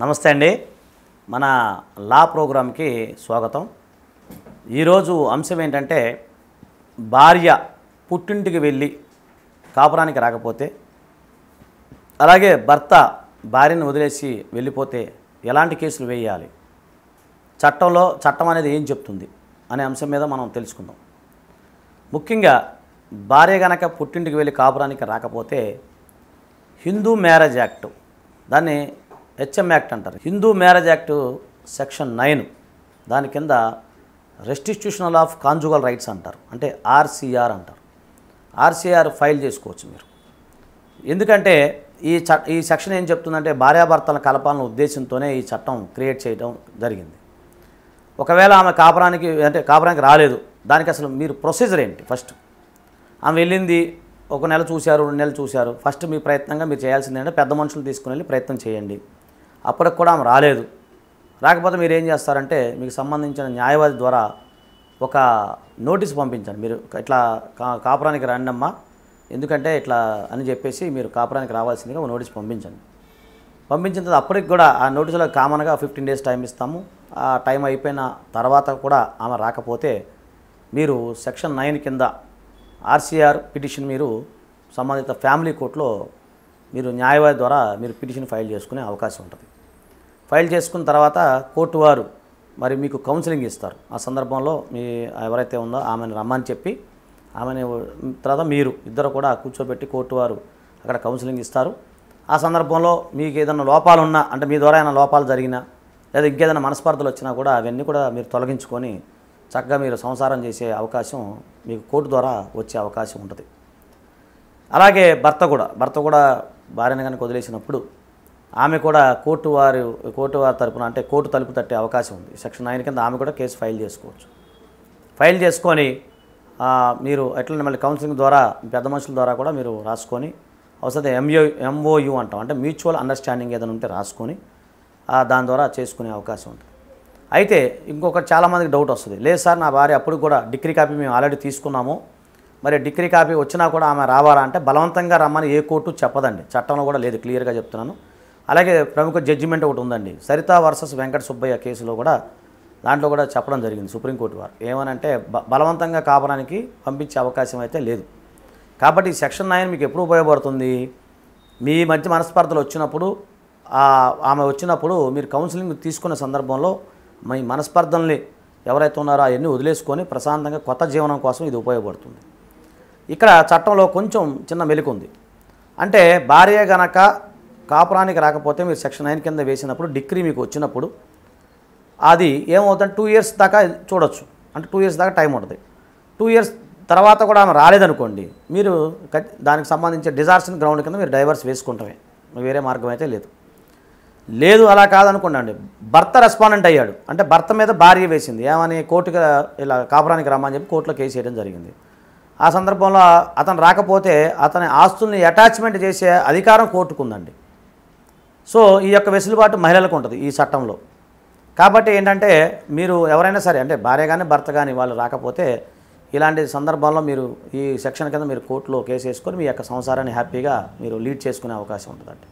నమస్తే అండి మన లా ప్రోగ్రాంకి స్వాగతం ఈరోజు అంశం ఏంటంటే భార్య పుట్టింటికి వెళ్ళి కాపురానికి రాకపోతే అలాగే భర్త భార్యను వదిలేసి వెళ్ళిపోతే ఎలాంటి కేసులు వేయాలి చట్టంలో చట్టం అనేది ఏం చెప్తుంది అనే అంశం మీద మనం తెలుసుకుందాం ముఖ్యంగా భార్య గనక పుట్టింటికి వెళ్ళి కాపురానికి రాకపోతే హిందూ మ్యారేజ్ యాక్ట్ దాన్ని హెచ్ఎం యాక్ట్ అంటారు Hindu marriage act section nine దాని కింద రెస్టిట్యూషనల్ ఆఫ్ కాంజుగల్ రైట్స్ అంటారు అంటే ఆర్సీఆర్ అంటారు ఆర్సీఆర్ ఫైల్ చేసుకోవచ్చు మీరు ఎందుకంటే ఈ చ ఈ సెక్షన్ ఏం చెప్తుందంటే భార్యాభర్తల కలపాలన్న ఉద్దేశంతోనే ఈ చట్టం క్రియేట్ చేయడం జరిగింది ఒకవేళ ఆమె కాపురానికి అంటే కాపురానికి రాలేదు దానికి అసలు మీరు ప్రొసీజర్ ఏంటి ఫస్ట్ ఆమె వెళ్ళింది ఒక నెల చూశారు రెండు నెలలు చూశారు ఫస్ట్ మీ ప్రయత్నంగా మీరు చేయాల్సిందంటే పెద్ద మనుషులు తీసుకుని వెళ్ళి ప్రయత్నం చేయండి అప్పటికి కూడా ఆమె రాలేదు రాకపోతే మీరు ఏం చేస్తారంటే మీకు సంబంధించిన న్యాయవాది ద్వారా ఒక నోటీస్ పంపించండి మీరు ఇట్లా కాపురానికి రండమ్మా ఎందుకంటే ఇట్లా అని చెప్పేసి మీరు కాపురానికి రావాల్సిందిగా నోటీస్ పంపించండి పంపించిన తర్వాత అప్పటికి కూడా ఆ నోటీసులో కామన్గా ఫిఫ్టీన్ డేస్ టైం ఇస్తాము ఆ టైం అయిపోయిన తర్వాత కూడా ఆమె రాకపోతే మీరు సెక్షన్ నైన్ కింద ఆర్సీఆర్ పిటిషన్ మీరు సంబంధిత ఫ్యామిలీ కోర్టులో మీరు న్యాయవాది ద్వారా మీరు పిటిషన్ ఫైల్ చేసుకునే అవకాశం ఉంటుంది ఫైల్ చేసుకున్న తర్వాత కోర్టు వారు మరి మీకు కౌన్సిలింగ్ ఇస్తారు ఆ సందర్భంలో మీ ఎవరైతే ఉందో ఆమెను రమ్మని చెప్పి ఆమెను తర్వాత మీరు ఇద్దరు కూడా కూర్చోబెట్టి కోర్టు వారు అక్కడ కౌన్సిలింగ్ ఇస్తారు ఆ సందర్భంలో మీకు ఏదైనా లోపాలు ఉన్నా అంటే మీ ద్వారా ఏమైనా లోపాలు జరిగినా లేదా ఇంకేదైనా మనస్పర్ధలు వచ్చినా కూడా అవన్నీ కూడా మీరు తొలగించుకొని చక్కగా మీరు సంసారం చేసే అవకాశం మీకు కోర్టు ద్వారా వచ్చే అవకాశం ఉంటుంది అలాగే భర్త కూడా భర్త కూడా భార్యను కనుక వదిలేసినప్పుడు ఆమె కూడా కోర్టు వారు కోర్టు వారి తరపున అంటే కోర్టు తలుపు తట్టే అవకాశం ఉంది సెక్షన్ నైన్ కింద ఆమె కూడా కేసు ఫైల్ చేసుకోవచ్చు ఫైల్ చేసుకొని మీరు ఎట్లా మళ్ళీ కౌన్సిలింగ్ ద్వారా పెద్ద మనుషుల ద్వారా కూడా మీరు రాసుకొని అవసరం ఎంఓ ఎంఓయు అంటాం అంటే మ్యూచువల్ అండర్స్టాండింగ్ ఏదైనా ఉంటే రాసుకొని దాని ద్వారా చేసుకునే అవకాశం ఉంటుంది అయితే ఇంకొకటి చాలామందికి డౌట్ వస్తుంది లేదు సార్ నా భార్య అప్పుడు కూడా డిగ్రీ కాపీ మేము ఆల్రెడీ తీసుకున్నాము మరి డిగ్రీ కాపీ వచ్చినా కూడా ఆమె రావాలా అంటే బలవంతంగా రమ్మని ఏ కోర్టు చెప్పదండి చట్టంలో కూడా లేదు క్లియర్గా చెప్తున్నాను అలాగే ప్రముఖ జడ్జిమెంట్ ఒకటి ఉందండి సరిత వర్సెస్ వెంకట సుబ్బయ్య కేసులో కూడా దాంట్లో కూడా చెప్పడం జరిగింది సుప్రీంకోర్టు వారు ఏమనంటే బలవంతంగా కాపడానికి పంపించే అవకాశం అయితే లేదు కాబట్టి ఈ సెక్షన్ నైన్ మీకు ఎప్పుడు ఉపయోగపడుతుంది మీ మధ్య మనస్పర్ధలు వచ్చినప్పుడు ఆమె వచ్చినప్పుడు మీరు కౌన్సిలింగ్ తీసుకున్న సందర్భంలో మీ మనస్పర్ధల్ని ఎవరైతే ఉన్నారో అవన్నీ వదిలేసుకొని ప్రశాంతంగా కొత్త జీవనం కోసం ఇది ఉపయోగపడుతుంది ఇక్కడ చట్టంలో కొంచెం చిన్న మెలుకుంది అంటే భార్య గనక కాపురానికి రాకపోతే మీరు సెక్షన్ నైన్ కింద వేసినప్పుడు డిగ్రీ మీకు వచ్చినప్పుడు అది ఏమవుతుంది టూ ఇయర్స్ దాకా చూడొచ్చు అంటే టూ ఇయర్స్ దాకా టైం ఉంటుంది టూ ఇయర్స్ తర్వాత కూడా ఆమె రాలేదనుకోండి మీరు దానికి సంబంధించిన డిజార్షన్ గ్రౌండ్ కింద మీరు డైవర్స్ వేసుకుంటామే వేరే మార్గం అయితే లేదు లేదు అలా కాదనుకోండి భర్త రెస్పాండెంట్ అయ్యాడు అంటే భర్త మీద భార్య వేసింది ఏమని కోర్టుగా ఇలా కాపురానికి రమ్మని చెప్పి కోర్టులో కేసు వేయడం జరిగింది ఆ సందర్భంలో అతను రాకపోతే అతని ఆస్తుల్ని అటాచ్మెంట్ చేసే అధికారం కోర్టుకుందండి సో ఈ యొక్క వెసులుబాటు మహిళలకు ఉంటుంది ఈ చట్టంలో కాబట్టి ఏంటంటే మీరు ఎవరైనా సరే అంటే భార్య కానీ భర్త కానీ వాళ్ళు రాకపోతే ఇలాంటి సందర్భాల్లో మీరు ఈ సెక్షన్ కింద మీరు కోర్టులో కేసు వేసుకొని మీ యొక్క సంసారాన్ని హ్యాపీగా మీరు లీడ్ చేసుకునే అవకాశం ఉంటుందండి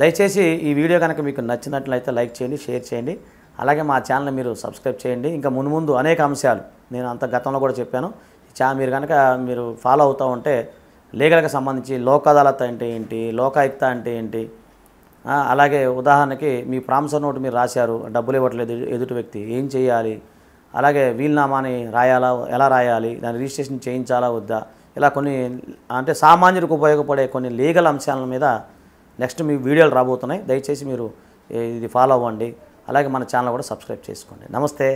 దయచేసి ఈ వీడియో కనుక మీకు నచ్చినట్లయితే లైక్ చేయండి షేర్ చేయండి అలాగే మా ఛానల్ని మీరు సబ్స్క్రైబ్ చేయండి ఇంకా మున్ముందు అనేక అంశాలు నేను అంత గతంలో కూడా చెప్పాను చా మీరు కనుక మీరు ఫాలో అవుతూ ఉంటే లీగల్కి సంబంధించి లోక్ అదాలత్ అంటే ఏంటి లోకాయుక్త అంటే ఏంటి అలాగే ఉదాహరణకి మీ ప్రామిసర్ నోటు మీరు రాశారు డబ్బులు ఇవ్వట్లేదు ఎదుటి వ్యక్తి ఏం చేయాలి అలాగే వీల్నామాని రాయాలా ఎలా రాయాలి దాని రిజిస్ట్రేషన్ చేయించాలా వద్దా ఇలా కొన్ని అంటే సామాన్యుడికి ఉపయోగపడే కొన్ని లీగల్ అంశాల మీద నెక్స్ట్ మీ వీడియోలు రాబోతున్నాయి దయచేసి మీరు ఇది ఫాలో అవ్వండి అలాగే మన ఛానల్ కూడా సబ్స్క్రైబ్ చేసుకోండి నమస్తే